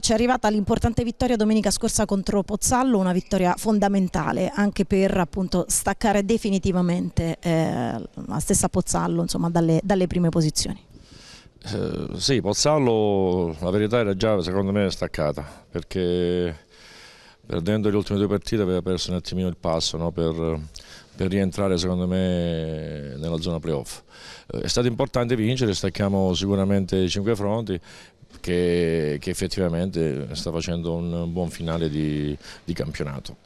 ci è arrivata l'importante vittoria domenica scorsa contro Pozzallo, una vittoria fondamentale anche per appunto, staccare definitivamente eh, la stessa Pozzallo insomma, dalle, dalle prime posizioni. Eh, sì, Pozzallo la verità era già secondo me staccata perché perdendo le ultime due partite aveva perso un attimino il passo no? per, per, rientrare secondo me nella zona playoff. Eh, è stato importante vincere, stacchiamo sicuramente i 5 fronti che, che effettivamente sta facendo un buon finale di, di campionato.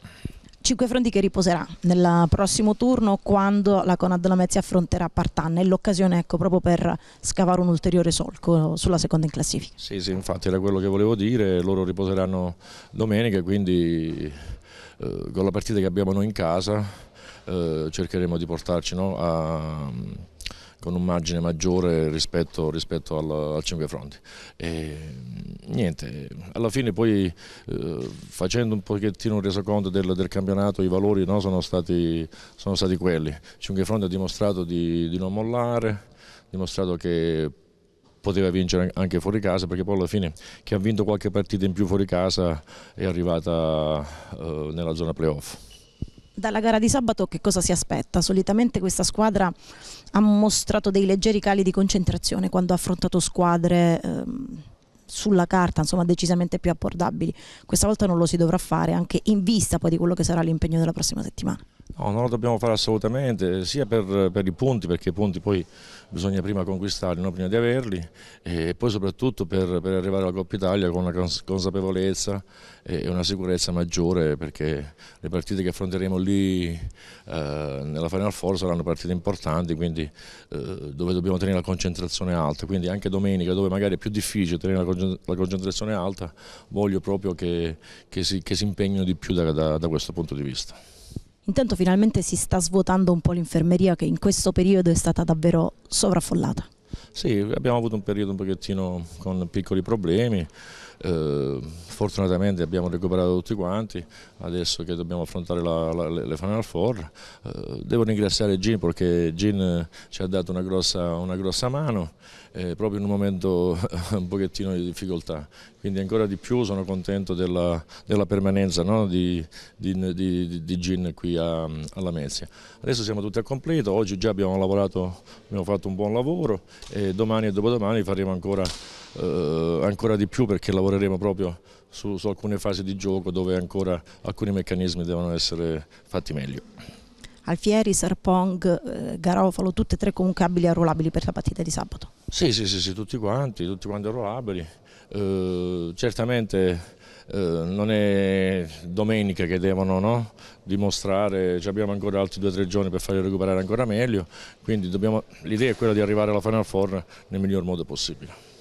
Cinque Fronti che riposerà nel prossimo turno quando la Conad Lamezia affronterà Partanna è l'occasione ecco, proprio per scavare un ulteriore solco sulla seconda in classifica. Sì, sì, infatti era quello che volevo dire, loro riposeranno domenica quindi eh, con la partita che abbiamo noi in casa eh, cercheremo di portarci no, a con un margine maggiore rispetto, rispetto al, al Cinque Fronti. E, mm, niente, alla fine poi eh, facendo un pochettino un resoconto del, del campionato i valori no, sono, stati, sono, stati, quelli. Cinque Fronti ha dimostrato di, di non mollare, ha dimostrato che poteva vincere anche fuori casa perché poi alla fine chi ha vinto qualche partita in più fuori casa è arrivata eh, nella zona playoff dalla gara di sabato che cosa si aspetta? Solitamente questa squadra ha mostrato dei leggeri cali di concentrazione quando ha affrontato squadre ehm, sulla carta insomma decisamente più abbordabili. Questa volta non lo si dovrà fare anche in vista poi di quello che sarà l'impegno della prossima settimana. No, non lo dobbiamo fare assolutamente, sia per, per, i punti, perché i punti poi bisogna prima conquistarli, no? prima di averli, e poi soprattutto per, per arrivare alla Coppa Italia con una consapevolezza e una sicurezza maggiore, perché le partite che affronteremo lì eh, nella Final Four saranno partite importanti, quindi eh, dove dobbiamo tenere la concentrazione alta, quindi anche domenica dove magari è più difficile tenere la concentrazione alta, voglio proprio che, che, si, che si, impegnino di più da, da, da questo punto di vista. Intanto finalmente si sta svuotando un po' l'infermeria che in questo periodo è stata davvero sovraffollata. Sì, abbiamo avuto un periodo un pochettino con piccoli problemi, eh, fortunatamente abbiamo recuperato tutti quanti, adesso che dobbiamo affrontare la, la, le Final Four. Eh, devo ringraziare Gin perché Gin eh, ci ha dato una grossa, una grossa mano eh, proprio in un momento eh, un pochettino di difficoltà. Quindi ancora di più sono contento della, della permanenza no? di, di, di, di, Gin qui a, alla Mezia. Adesso siamo tutti a completo, oggi già abbiamo lavorato, abbiamo fatto un buon lavoro e domani e dopodomani faremo ancora eh, ancora di più perché lavoreremo proprio su, su alcune fasi di gioco dove ancora alcuni meccanismi devono essere fatti meglio. Alfieri, Serpong, eh, Garofalo, tutte e tre comunque abili e arruolabili per la partita di sabato. Sì, sì, sì, sì tutti quanti, tutti quanti arruolabili. Eh, certamente eh, non è domenica che devono no, dimostrare, Ci cioè abbiamo ancora altri due o tre giorni per farli recuperare ancora meglio, quindi l'idea è quella di arrivare alla Final Four nel miglior modo possibile.